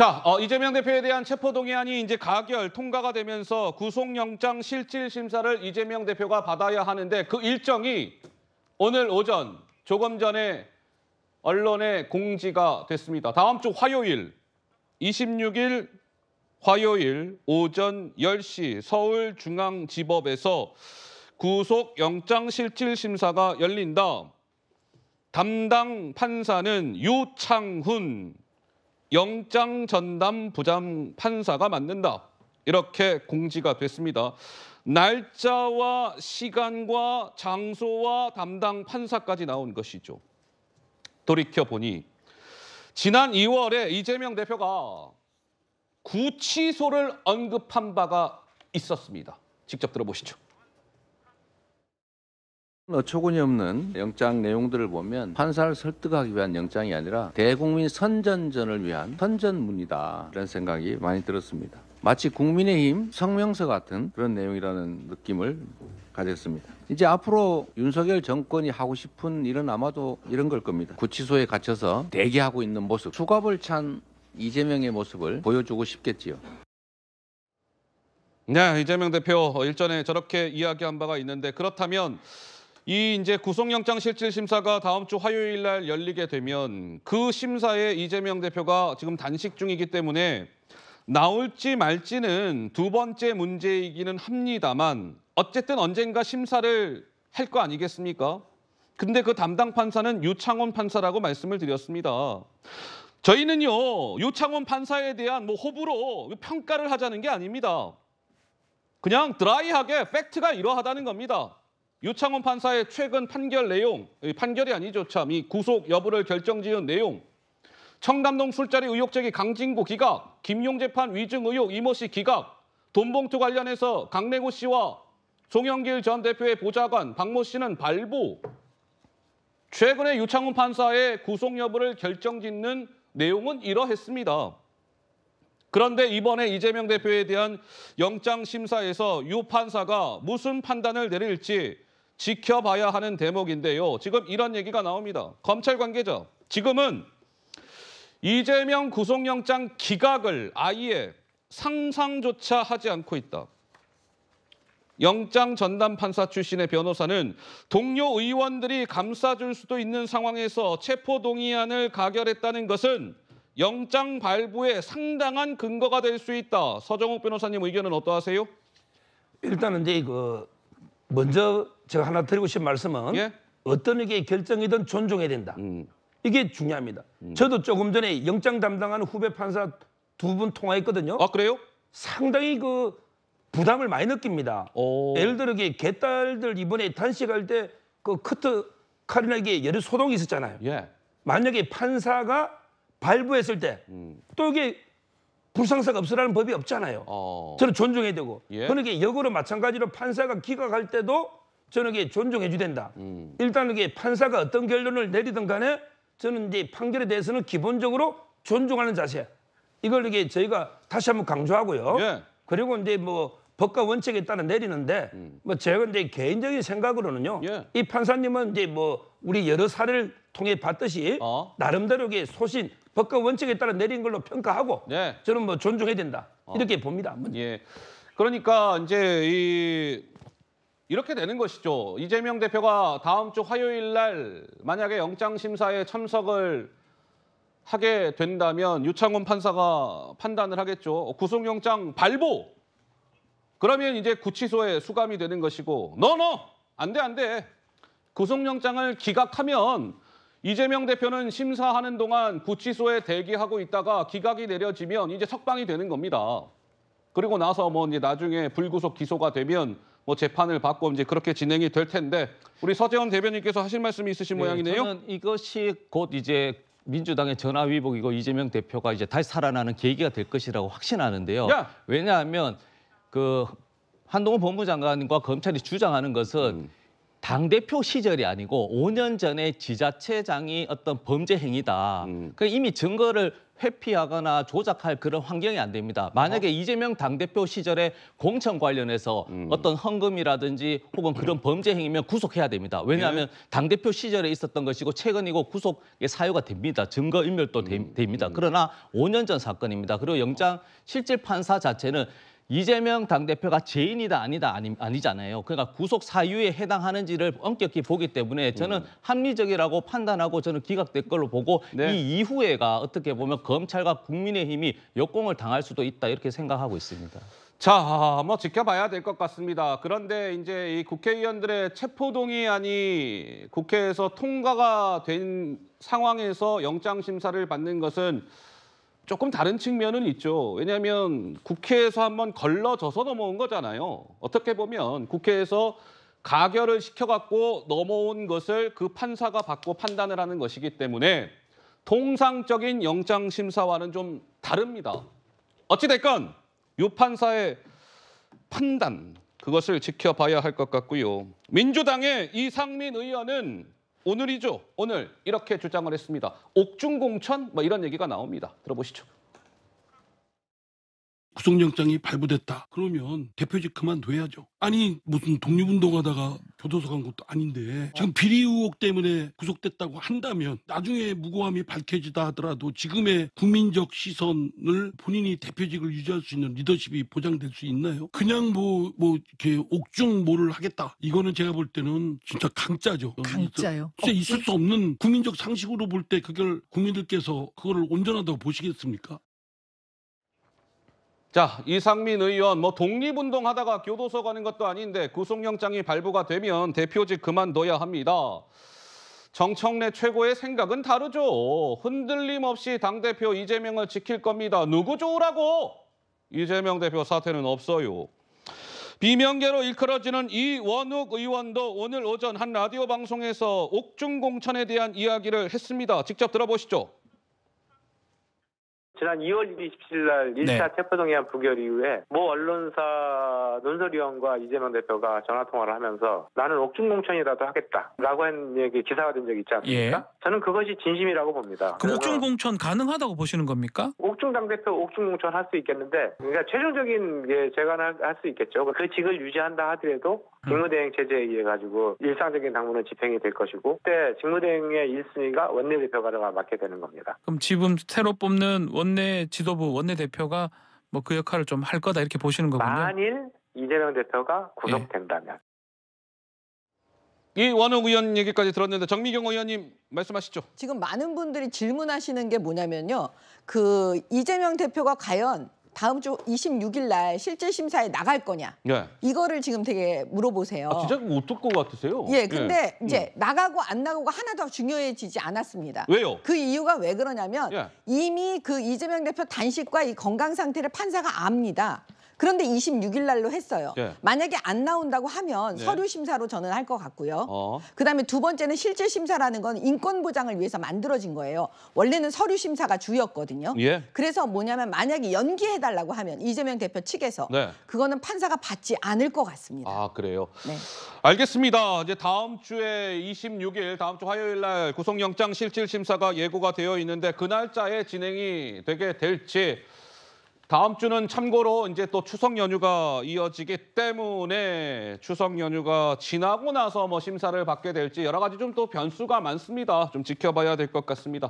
자, 어, 이재명 대표에 대한 체포동의안이 이제 가결 통과가 되면서 구속영장 실질 심사를 이재명 대표가 받아야 하는데 그 일정이 오늘 오전 조금 전에 언론에 공지가 됐습니다. 다음 주 화요일 26일 화요일 오전 10시 서울중앙지법에서 구속영장 실질 심사가 열린다. 담당 판사는 유창훈 영장 전담 부장 판사가 맡는다. 이렇게 공지가 됐습니다. 날짜와 시간과 장소와 담당 판사까지 나온 것이죠. 돌이켜 보니 지난 2월에 이재명 대표가 구치소를 언급한 바가 있었습니다. 직접 들어보시죠. 어처구니 뭐 없는 영장 내용들을 보면 판사를 설득하기 위한 영장이 아니라 대국민 선전전을 위한 선전문이다. 이런 생각이 많이 들었습니다. 마치 국민의힘 성명서 같은 그런 내용이라는 느낌을 가졌습니다. 이제 앞으로 윤석열 정권이 하고 싶은 일은 아마도 이런 걸 겁니다. 구치소에 갇혀서 대기하고 있는 모습, 수갑을 찬 이재명의 모습을 보여주고 싶겠지요. 네, 이재명 대표 일전에 저렇게 이야기한 바가 있는데 그렇다면 이 이제 구속영장 실질 심사가 다음 주 화요일 날 열리게 되면 그 심사에 이재명 대표가 지금 단식 중이기 때문에 나올지 말지는 두 번째 문제이기는 합니다만 어쨌든 언젠가 심사를 할 거 아니겠습니까? 근데 그 담당 판사는 유창원 판사라고 말씀을 드렸습니다. 저희는요 유창원 판사에 대한 뭐 호불호 평가를 하자는 게 아닙니다. 그냥 드라이하게 팩트가 이러하다는 겁니다. 유창훈 판사의 최근 판결 내용, 판결이 아니죠 참, 이 구속 여부를 결정지은 내용, 청담동 술자리 의혹 제기 강진구 기각, 김용 재판 위증 의혹 이모 씨 기각, 돈봉투 관련해서 강내구 씨와 송영길 전 대표의 보좌관 박모 씨는 발부. 최근에 유창훈 판사의 구속 여부를 결정짓는 내용은 이러했습니다. 그런데 이번에 이재명 대표에 대한 영장 심사에서 유 판사가 무슨 판단을 내릴지 지켜봐야 하는 대목인데요. 지금 이런 얘기가 나옵니다. 검찰 관계자, 지금은 이재명 구속영장 기각을 아예 상상조차 하지 않고 있다. 영장 전담 판사 출신의 변호사는 동료 의원들이 감싸줄 수도 있는 상황에서 체포 동의안을 가결했다는 것은 영장 발부에 상당한 근거가 될 수 있다. 서정욱 변호사님 의견은 어떠하세요? 일단은 이제 그 먼저 제가 하나 드리고 싶은 말씀은 예? 어떤 게 결정이든 존중해야 된다. 음. 이게 중요합니다. 음. 저도 조금 전에 영장 담당하는 후배 판사 두 분 통화했거든요. 아 그래요? 상당히 그 부담을 많이 느낍니다. 오. 예를 들어 게 개딸들 이번에 단식할 때 그 커트 칼이나게 여러 소동이 있었잖아요. 예. 만약에 판사가 발부했을 때또 음. 이게 불상사가 없으라는 법이 없잖아요. 어. 저는 존중해야 되고 예? 저는 그러니까 이게 역으로 마찬가지로 판사가 기각할 때도 저는 이게 존중해주 된다. 음. 일단 은게 판사가 어떤 결론을 내리든 간에 저는 이제 판결에 대해서는 기본적으로 존중하는 자세. 이걸 이게 저희가 다시 한번 강조하고요. 예. 그리고 이제 뭐 법과 원칙에 따라 내리는데 음. 뭐 제가 이제 개인적인 생각으로는요. 예. 이 판사님은 이제 뭐 우리 여러 사례를 통해 봤듯이 어? 나름대로 이게 소신 법과 원칙에 따라 내린 걸로 평가하고 네. 저는 뭐 존중해야 된다 어. 이렇게 봅니다. 예. 그러니까 이제 이 이렇게 되는 것이죠. 이재명 대표가 다음 주 화요일 날 만약에 영장 심사에 참석을 하게 된다면 유창원 판사가 판단을 하겠죠. 구속영장 발부. 그러면 이제 구치소에 수감이 되는 것이고 너 너 안 돼 안 돼 구속영장을 기각하면 이재명 대표는 심사하는 동안 구치소에 대기하고 있다가 기각이 내려지면 이제 석방이 되는 겁니다. 그리고 나서 뭐 이제 나중에 불구속 기소가 되면 뭐 재판을 받고 이제 그렇게 진행이 될 텐데 우리 서재원 대변인께서 하실 말씀이 있으신 네, 모양이네요. 저는 이것이 곧 이제 민주당의 전화위복이고 이재명 대표가 이제 다시 살아나는 계기가 될 것이라고 확신하는데요. 야! 왜냐하면 그 한동훈 법무장관과 검찰이 주장하는 것은 음. 당대표 시절이 아니고 5년 전에 지자체장이 어떤 범죄 행위다. 음. 그 이미 증거를 회피하거나 조작할 그런 환경이 안 됩니다. 만약에 어? 이재명 당대표 시절에 공천 관련해서 음. 어떤 헌금이라든지 혹은 그런 음. 범죄 행위면 구속해야 됩니다. 왜냐하면 예? 당대표 시절에 있었던 것이고 최근이고 구속의 사유가 됩니다. 증거 인멸도 음. 됩니다. 음. 그러나 5년 전 사건입니다. 그리고 영장 실질 판사 자체는 이재명 당대표가 죄인이다 아니다 아니, 아니잖아요. 그러니까 구속 사유에 해당하는지를 엄격히 보기 때문에 저는 음. 합리적이라고 판단하고 저는 기각될 걸로 보고 네. 이 이후에가 어떻게 보면 검찰과 국민의힘이 역공을 당할 수도 있다 이렇게 생각하고 있습니다. 자, 뭐 지켜봐야 될 것 같습니다. 그런데 이제 이 국회의원들의 체포동의안이 국회에서 통과가 된 상황에서 영장심사를 받는 것은 조금 다른 측면은 있죠. 왜냐하면 국회에서 한번 걸러져서 넘어온 거잖아요. 어떻게 보면 국회에서 가결을 시켜갖고 넘어온 것을 그 판사가 받고 판단을 하는 것이기 때문에 통상적인 영장심사와는 좀 다릅니다. 어찌됐건 유판사의 판단, 그것을 지켜봐야 할 것 같고요. 민주당의 이상민 의원은 오늘이죠. 오늘 이렇게 주장을 했습니다. 옥중공천 뭐 이런 얘기가 나옵니다. 들어보시죠. 구속영장이 발부됐다. 그러면 대표직 그만둬야죠. 아니 무슨 독립운동하다가 교도소 간 것도 아닌데 지금 비리 의혹 때문에 구속됐다고 한다면 나중에 무고함이 밝혀지다 하더라도 지금의 국민적 시선을 본인이 대표직을 유지할 수 있는 리더십이 보장될 수 있나요? 그냥 뭐, 뭐, 이렇게 옥중 뭐를 하겠다. 이거는 제가 볼 때는 진짜 강짜죠. 어, 강짜요? 진짜 있을 수 없는 국민적 상식으로 볼 때 그걸 국민들께서 그거를 온전하다고 보시겠습니까? 자, 이상민 의원 뭐 독립운동 하다가 교도소 가는 것도 아닌데 구속영장이 발부가 되면 대표직 그만둬야 합니다. 정청래 최고의 생각은 다르죠. 흔들림 없이 당대표 이재명을 지킬 겁니다. 누구 좋으라고? 이재명 대표 사태는 없어요. 비명계로 일컬어지는 이원욱 의원도 오늘 오전 한 라디오 방송에서 옥중 공천에 대한 이야기를 했습니다. 직접 들어보시죠. 지난 2월 27일 날 1차 네. 체포동의안 부결 이후에 모 언론사 논설위원과 이재명 대표가 전화통화를 하면서 나는 옥중공천이라도 하겠다라고 한 얘기 기사가 된 적이 있지 않습니까? 예. 저는 그것이 진심이라고 봅니다. 그 옥중공천 가능하다고 보시는 겁니까? 옥중당대표 옥중공천 할 수 있겠는데 그러니까 최종적인 게 제가 할 수 있겠죠. 그 직을 유지한다 하더라도 음. 직무대행 체제에 의해 가지고 일상적인 당무는 집행이 될 것이고 그때 직무대행의 1순위가 원내대표가 맡게 되는 겁니다. 그럼 지금 새로 뽑는 원 원내 지도부 원내 대표가 뭐 그 역할을 좀 할 거다 이렇게 보시는 거군요. 만일 이재명 대표가 구속된다면. 예. 이 원욱 의원 얘기까지 들었는데 정미경 의원님 말씀하시죠. 지금 많은 분들이 질문하시는 게 뭐냐면요. 그 이재명 대표가 과연 다음 주 26일 날실제 심사에 나갈 거냐. 예. 이거를 지금 되게 물어보세요. 아, 진짜 어떨 것 같으세요? 예, 예. 근데 예. 이제 음. 나가고 안 나가고 하나 더 중요해지지 않았습니다. 왜요? 그 이유가 왜 그러냐면 예. 이미 그 이재명 대표 단식과 이 건강 상태를 판사가 압니다. 그런데 26일 날로 했어요. 네. 만약에 안 나온다고 하면 네. 서류 심사로 저는 할 것 같고요. 어. 그다음에 두 번째는 실제 심사라는 건 인권 보장을 위해서 만들어진 거예요. 원래는 서류 심사가 주였거든요. 예. 그래서 뭐냐면 만약에 연기해 달라고 하면 이재명 대표 측에서 네. 그거는 판사가 받지 않을 것 같습니다. 아, 그래요. 네. 알겠습니다. 이제 다음 주에 26일 다음 주 화요일 날 구속영장 실질 심사가 예고가 되어 있는데 그 날짜에 진행이 되게 될지 다음 주는 참고로 이제 또 추석 연휴가 이어지기 때문에 추석 연휴가 지나고 나서 뭐 심사를 받게 될지 여러 가지 좀 또 변수가 많습니다. 좀 지켜봐야 될 것 같습니다.